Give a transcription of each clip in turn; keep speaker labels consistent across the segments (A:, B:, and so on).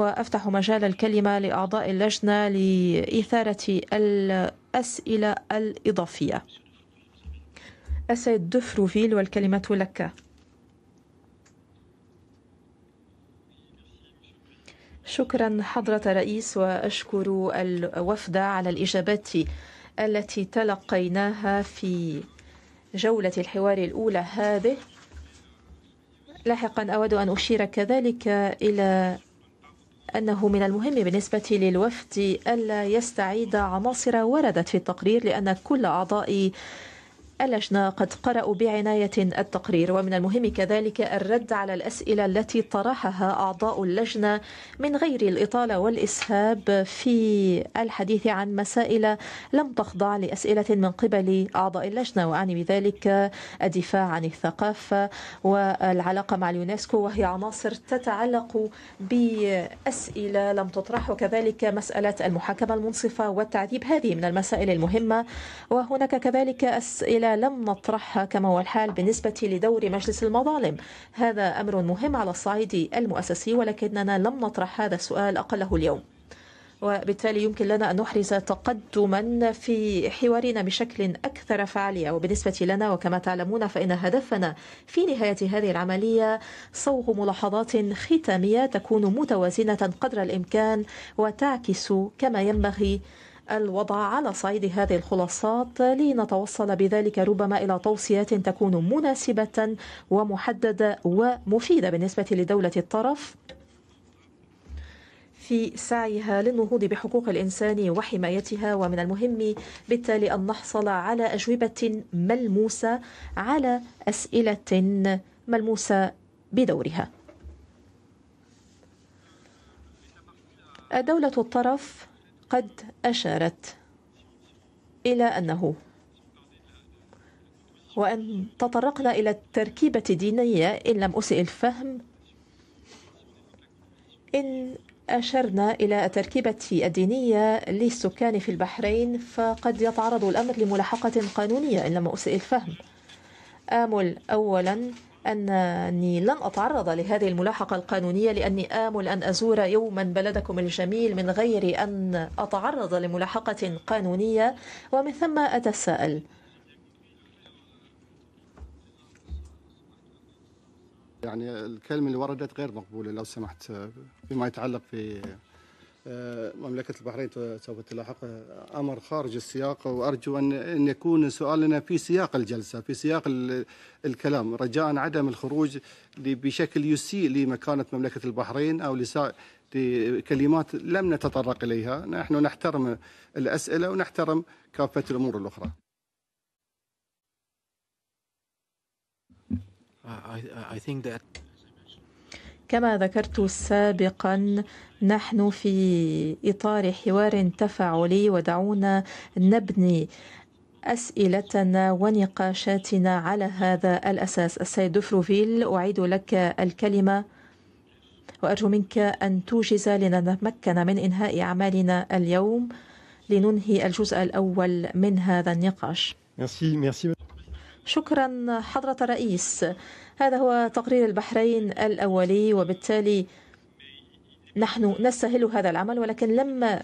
A: وأفتح مجال الكلمة لأعضاء اللجنة لإثارة الأسئلة الإضافية السيد دفروفيل والكلمة لك شكرا حضرة رئيس وأشكر الوفد على الإجابات التي تلقيناها في جولة الحوار الأولى هذه لاحقا أود أن أشير كذلك إلى أنه من المهم بالنسبة للوفد ألا يستعيد عناصر وردت في التقرير لأن كل أعضاء ألجنة قد قرأوا بعناية التقرير ومن المهم كذلك الرد على الأسئلة التي طرحها أعضاء اللجنة من غير الإطالة والإسهاب في الحديث عن مسائل لم تخضع لأسئلة من قبل أعضاء اللجنة وأعني بذلك الدفاع عن الثقافة والعلاقة مع اليونسكو وهي عناصر تتعلق بأسئلة لم تطرح وكذلك مسألة المحاكمة المنصفة والتعذيب هذه من المسائل المهمة وهناك كذلك أسئلة لم نطرحها كما هو الحال بالنسبة لدور مجلس المظالم هذا أمر مهم على الصعيد المؤسسي ولكننا لم نطرح هذا السؤال أقله اليوم وبالتالي يمكن لنا أن نحرز تقدما في حوارنا بشكل أكثر فعالية وبالنسبة لنا وكما تعلمون فإن هدفنا في نهاية هذه العملية صوغ ملاحظات ختامية تكون متوازنة قدر الإمكان وتعكس كما ينبغي الوضع على صعيد هذه الخلاصات لنتوصل بذلك ربما إلى توصيات تكون مناسبة ومحددة ومفيدة بالنسبة لدولة الطرف في سعيها للنهوض بحقوق الانسان وحمايتها ومن المهم بالتالي ان نحصل على اجوبه ملموسه على اسئله ملموسه بدورها دوله الطرف قد أشارت إلى أنه وأن تطرقنا إلى التركيبة الدينية إن لم أسئ الفهم إن أشرنا إلى التركيبة الدينية للسكان في البحرين فقد يتعرض الأمر لملاحقة قانونية إن لم أسئ الفهم آمل أولا أنني لن أتعرض لهذه الملاحقة القانونية لأني آمل أن أزور يوما بلدكم الجميل من غير أن أتعرض لملاحقة قانونية ومن ثم أتساءل يعني الكلمة اللي وردت غير مقبولة لو سمحت فيما يتعلق في آه، مملكة البحرين سوف تلاحق آه، أمر خارج السياق وأرجو أن يكون سؤالنا في سياق الجلسة في سياق الكلام رجاء عدم الخروج بشكل يسيء لمكانة مملكة البحرين أو لكلمات لم نتطرق إليها نحن نحترم الأسئلة ونحترم كافة الأمور الأخرى I, I think that كما ذكرت سابقا نحن في اطار حوار تفاعلي ودعونا نبني أسئلتنا ونقاشاتنا على هذا الأساس السيد دوفروفيل أعيد لك الكلمة وأرجو منك أن توجز لنتمكن من إنهاء أعمالنا اليوم لننهي الجزء الأول من هذا النقاش. شكرا حضرة الرئيس هذا هو تقرير البحرين الأولي وبالتالي نحن نسهل هذا العمل ولكن لما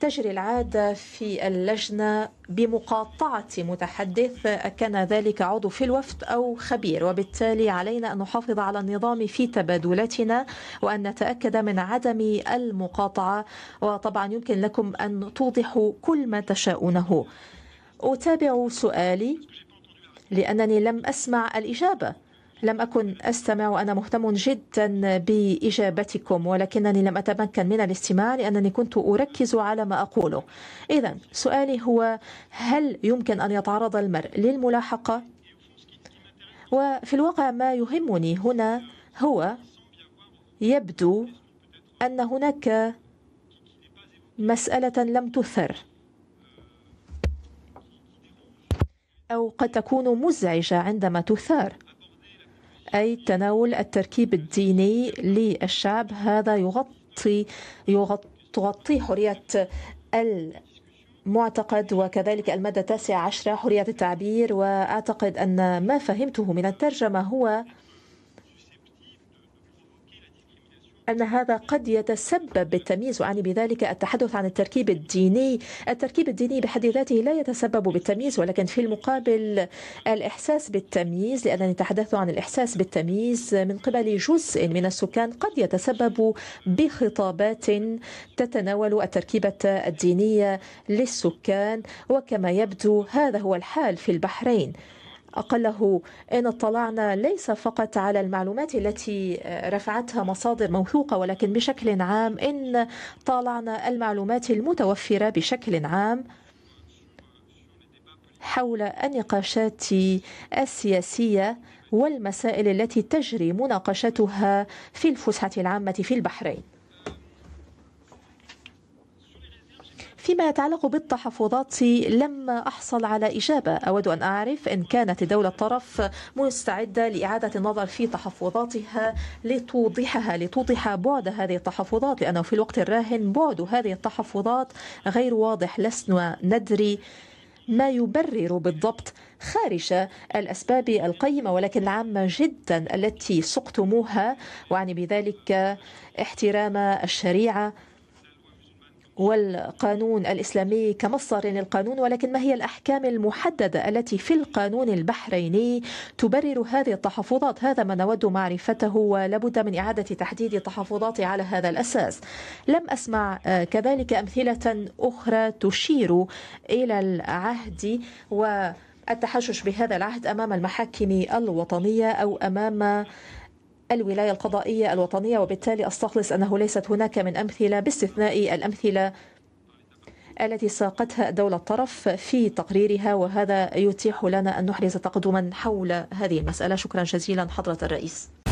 A: تجري العادة في اللجنة بمقاطعة متحدث كان ذلك عضو في الوفد أو خبير وبالتالي علينا أن نحافظ على النظام في تبادلاتنا وأن نتأكد من عدم المقاطعة وطبعا يمكن لكم أن توضحوا كل ما تشاءونه أتابع سؤالي لأنني لم أسمع الإجابة لم أكن أستمع وأنا مهتم جدا بإجابتكم ولكنني لم أتمكن من الاستماع لأنني كنت أركز على ما أقوله إذا سؤالي هو هل يمكن أن يتعرض المرء للملاحقة؟ وفي الواقع ما يهمني هنا هو يبدو أن هناك مسألة لم تثر أو قد تكون مزعجة عندما تثار أي تناول التركيب الديني للشعب هذا يغطي يغطي تغطي حرية المعتقد وكذلك المادة التاسعة عشرة حرية التعبير وأعتقد أن ما فهمته من الترجمة هو أن هذا قد يتسبب بالتمييز وأعني بذلك التحدث عن التركيب الديني التركيب الديني بحد ذاته لا يتسبب بالتمييز ولكن في المقابل الإحساس بالتمييز لأننا نتحدث عن الإحساس بالتمييز من قبل جزء من السكان قد يتسبب بخطابات تتناول التركيبة الدينية للسكان وكما يبدو هذا هو الحال في البحرين أقله إن اطلعنا ليس فقط على المعلومات التي آه، رفعتها مصادر موثوقة ولكن بشكل عام إن طالعنا المعلومات المتوفرة بشكل عام حول النقاشات السياسية والمسائل التي تجري مناقشتها في الفسحة العامة في البحرين فيما يتعلق بالتحفظات لم أحصل على إجابة أود أن أعرف إن كانت الدولة الطرف مستعدة لإعادة النظر في تحفظاتها لتوضحها لتوضح بعد هذه التحفظات لأنه في الوقت الراهن بعد هذه التحفظات غير واضح لسنا ندري ما يبرر بالضبط خارج الأسباب القيمة ولكن العامة جدا التي سقتموها وأعني بذلك احترام الشريعة والقانون الإسلامي كمصدر للقانون ولكن ما هي الأحكام المحددة التي في القانون البحريني تبرر هذه التحفظات هذا ما نود معرفته ولابد من إعادة تحديد التحفظات على هذا الأساس لم أسمع آه، كذلك أمثلة أخرى تشير إلى العهد والتحشش بهذا العهد امام المحاكم الوطنيه او امام الولاية القضائية الوطنية وبالتالي أستخلص أنه ليست هناك من أمثلة باستثناء الأمثلة التي ساقتها دولة الطرف في تقريرها وهذا يتيح لنا أن نحرز تقدما حول هذه المسألة شكرا جزيلا حضرة الرئيس